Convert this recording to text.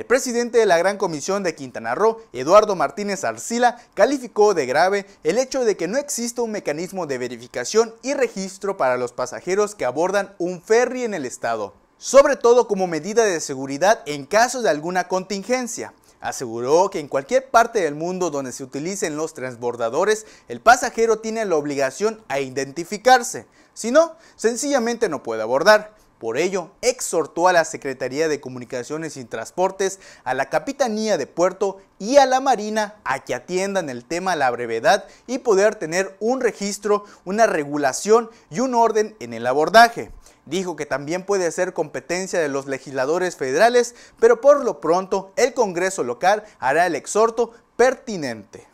El presidente de la Gran Comisión de Quintana Roo, Eduardo Martínez Arcila, calificó de grave el hecho de que no exista un mecanismo de verificación y registro para los pasajeros que abordan un ferry en el estado, sobre todo como medida de seguridad en caso de alguna contingencia. Aseguró que en cualquier parte del mundo donde se utilicen los transbordadores, el pasajero tiene la obligación a identificarse, si no, sencillamente no puede abordar. Por ello, exhortó a la Secretaría de Comunicaciones y Transportes, a la Capitanía de Puerto y a la Marina a que atiendan el tema a la brevedad y poder tener un registro, una regulación y un orden en el abordaje. Dijo que también puede ser competencia de los legisladores federales, pero por lo pronto el Congreso local hará el exhorto pertinente.